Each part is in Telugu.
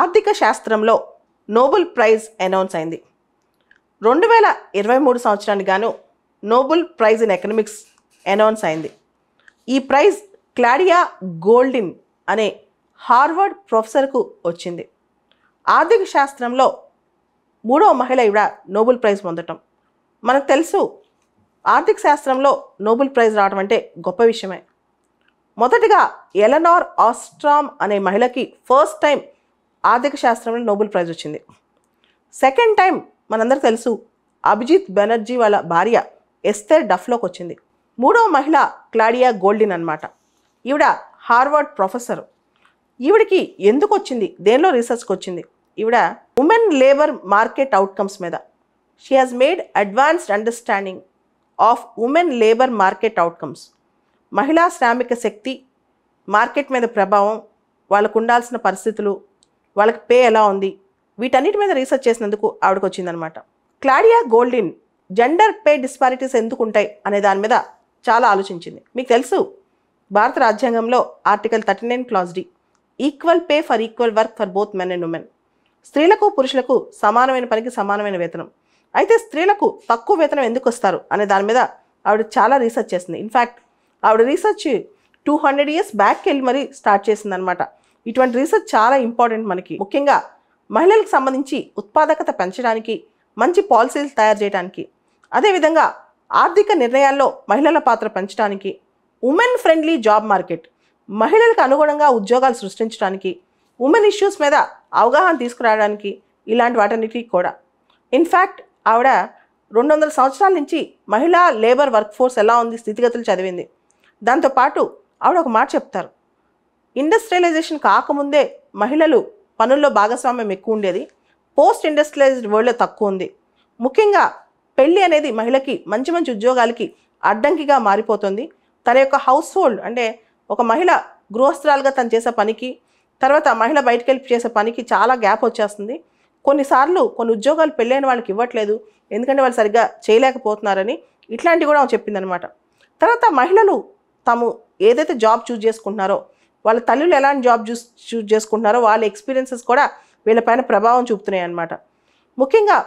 ఆర్థిక శాస్త్రంలో నోబెల్ ప్రైజ్ అనౌన్స్ అయింది రెండు వేల ఇరవై మూడు సంవత్సరానికి గాను Nobel prize in economics announce అయింది ఈ ప్రైజ్ క్లాడియా గోల్డిన్ అనే హార్వర్డ్ ప్రొఫెసర్కు వచ్చింది ఆర్థిక శాస్త్రంలో మూడవ మహిళ ఇవిడ నోబెల్ ప్రైజ్ పొందటం మనకు తెలుసు ఆర్థిక శాస్త్రంలో నోబెల్ ప్రైజ్ రావడం అంటే గొప్ప విషయమే మొదటిగా ఎలనార్ ఆస్ట్రామ్ అనే మహిళకి ఫస్ట్ టైం ఆర్థిక శాస్త్రంలో నోబెల్ ప్రైజ్ వచ్చింది సెకండ్ టైం మనందరికీ తెలుసు అభిజిత్ బెనర్జీ వాళ్ళ భార్య ఎస్తే డఫ్లోకి వచ్చింది మూడవ మహిళ క్లాడియా గోల్డిన్ అనమాట ఈవిడ హార్వర్డ్ ప్రొఫెసర్ ఈవిడికి ఎందుకు వచ్చింది దేనిలో రీసెర్చ్కి వచ్చింది ఈవిడ ఉమెన్ లేబర్ మార్కెట్ అవుట్కమ్స్ మీద she has made advanced understanding of women labour market outcomes మహిళా శ్రామిక శక్తి మార్కెట్ మీద ప్రభావం వాళ్ళకు ఉండాల్సిన పరిస్థితులు వాళ్ళకి పే ఎలా ఉంది వీటన్నిటి మీద రీసెర్చ్ చేసినందుకు ఆవిడకు వచ్చిందనమాట Claudia Goldin gender pay disparities ఎందుకు ఉంటాయి అనే దాని మీద చాలా ఆలోచించింది మీకు తెలుసు భారత రాజ్యాంగంలో article thirty nine clause D equal pay for equal work for both men and women స్త్రీలకు పురుషులకు సమానమైన పనికి సమానమైన వేతనం అయితే స్త్రీలకు తక్కువ వేతనం ఎందుకు వస్తారు అనే దాని మీద ఆవిడ చాలా రీసెర్చ్ చేసింది ఇన్ఫ్యాక్ట్ ఆవిడ రీసెర్చ్ టూ హండ్రెడ్ ఇయర్స్ బ్యాక్కి వెళ్ళి మరీ స్టార్ట్ చేసిందనమాట ఇటువంటి రీసెర్చ్ చాలా ఇంపార్టెంట్ మనకి ముఖ్యంగా మహిళలకు సంబంధించి ఉత్పాదకత పెంచడానికి మంచి పాలసీలు తయారు చేయడానికి అదేవిధంగా ఆర్థిక నిర్ణయాల్లో మహిళల పాత్ర పెంచడానికి ఉమెన్ ఫ్రెండ్లీ జాబ్ మార్కెట్ మహిళలకు అనుగుణంగా ఉద్యోగాలు సృష్టించడానికి ఉమెన్ ఇష్యూస్ మీద అవగాహన తీసుకురావడానికి ఇలాంటి వాటన్నిటికీ కూడా ఇన్ఫ్యాక్ట్ ఆవిడ రెండు వందల సంవత్సరాల నుంచి మహిళా లేబర్ వర్క్ ఫోర్స్ ఎలా ఉంది స్థితిగతులు చదివింది దాంతోపాటు ఆవిడ ఒక మాట చెప్తారు ఇండస్ట్రియలైజేషన్ కాకముందే మహిళలు పనుల్లో భాగస్వామ్యం ఎక్కువ ఉండేది పోస్ట్ ఇండస్ట్రియలైజ్డ్ వరల్డ్లో తక్కువ ఉంది ముఖ్యంగా పెళ్ళి అనేది మహిళకి మంచి మంచి ఉద్యోగాలకి అడ్డంకిగా మారిపోతుంది తన యొక్క హౌస్ హోల్డ్ అంటే ఒక మహిళ గృహస్థురాలుగా తను చేసే పనికి తర్వాత మహిళ బయటకు వెళ్ళి చేసే పనికి చాలా గ్యాప్ వచ్చేస్తుంది కొన్నిసార్లు కొన్ని ఉద్యోగాలు పెళ్ళైన వాళ్ళకి ఇవ్వట్లేదు ఎందుకంటే వాళ్ళు సరిగ్గా చేయలేకపోతున్నారని ఇట్లాంటివి కూడా చెప్పిందనమాట తర్వాత మహిళలు తాము ఏదైతే జాబ్ చూజ్ చేసుకుంటున్నారో వాళ్ళ తల్లులు ఎలాంటి జాబ్ చూస్ చూజ్ చేసుకుంటున్నారో వాళ్ళ ఎక్స్పీరియన్సెస్ కూడా వీళ్ళపైన ప్రభావం చూపుతున్నాయి అనమాట ముఖ్యంగా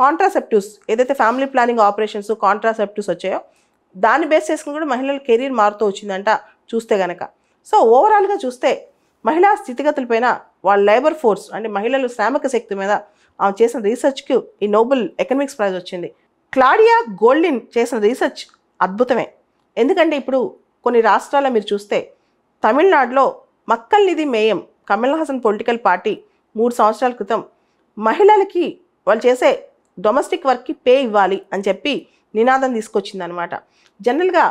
కాంట్రాసెప్టివ్స్ ఏదైతే ఫ్యామిలీ ప్లానింగ్ ఆపరేషన్స్ కాంట్రాసెప్టివ్స్ వచ్చాయో దాన్ని బేస్ చేసుకుని కూడా మహిళల కెరీర్ మారుతూ వచ్చిందంట చూస్తే కనుక సో ఓవరాల్గా చూస్తే మహిళా స్థితిగతులపైన వాళ్ళ లేబర్ ఫోర్స్ అంటే మహిళలు శ్రామిక శక్తి మీద ఆమె చేసిన రీసెర్చ్కి ఈ నోబెల్ ఎకనమిక్స్ ప్రైజ్ వచ్చింది క్లాడియా గోల్డిన్ చేసిన రీసెర్చ్ అద్భుతమే ఎందుకంటే ఇప్పుడు కొన్ని రాష్ట్రాల్లో మీరు చూస్తే తమిళనాడులో మక్కల్ నిధి మేయం కమల్ హాసన్ పొలిటికల్ పార్టీ మూడు సంవత్సరాల క్రితం మహిళలకి వాళ్ళు చేసే డొమెస్టిక్ వర్క్కి పే ఇవ్వాలి అని చెప్పి నినాదం తీసుకొచ్చింది అనమాట జనరల్గా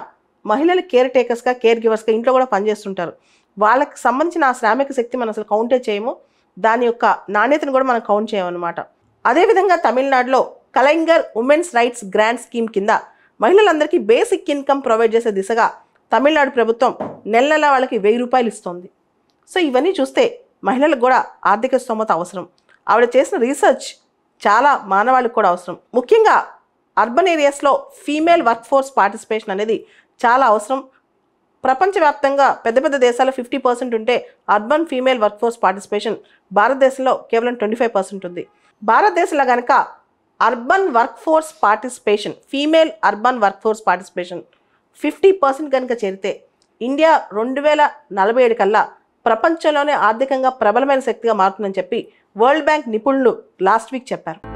మహిళలు కేర్ టేకర్స్గా కేర్ గివర్స్గా ఇంట్లో కూడా పనిచేస్తుంటారు వాళ్ళకి సంబంధించిన ఆ శ్రామిక శక్తి మనం అసలు కౌంటే చేయము దాని యొక్క నాణ్యతను కూడా మనం కౌంట్ చేయమన్నమాట అదేవిధంగా తమిళనాడులో Kalaignar women's rights grand scheme కింద మహిళలందరికీ బేసిక్ ఇన్కమ్ ప్రొవైడ్ చేసే దిశగా తమిళనాడు ప్రభుత్వం నెల నెల వాళ్ళకి వెయ్యి రూపాయలు ఇస్తుంది సో ఇవన్నీ చూస్తే మహిళలకు కూడా ఆర్థిక స్తోమత అవసరం ఆవిడ చేసిన రీసెర్చ్ చాలా మానవాళికి కూడా అవసరం ముఖ్యంగా అర్బన్ ఏరియాస్లో ఫీమేల్ వర్క్ ఫోర్స్ పార్టిసిపేషన్ అనేది చాలా అవసరం ప్రపంచవ్యాప్తంగా పెద్ద పెద్ద దేశాల్లో ఫిఫ్టీ పర్సెంట్ ఉంటే urban female work force participation భారతదేశంలో కేవలం ట్వంటీ ఫైవ్ పర్సెంట్ ఉంది భారతదేశంలో కనుక urban work force participation female urban work force participation fifty percent కనుక చేరితే ఇండియా రెండు వేల నలభై ఏడు కల్లా ప్రపంచంలోనే ఆర్థికంగా ప్రబలమైన శక్తిగా మారుతుందని చెప్పి వరల్డ్ బ్యాంక్ నిపుణులు లాస్ట్ వీక్ చెప్పారు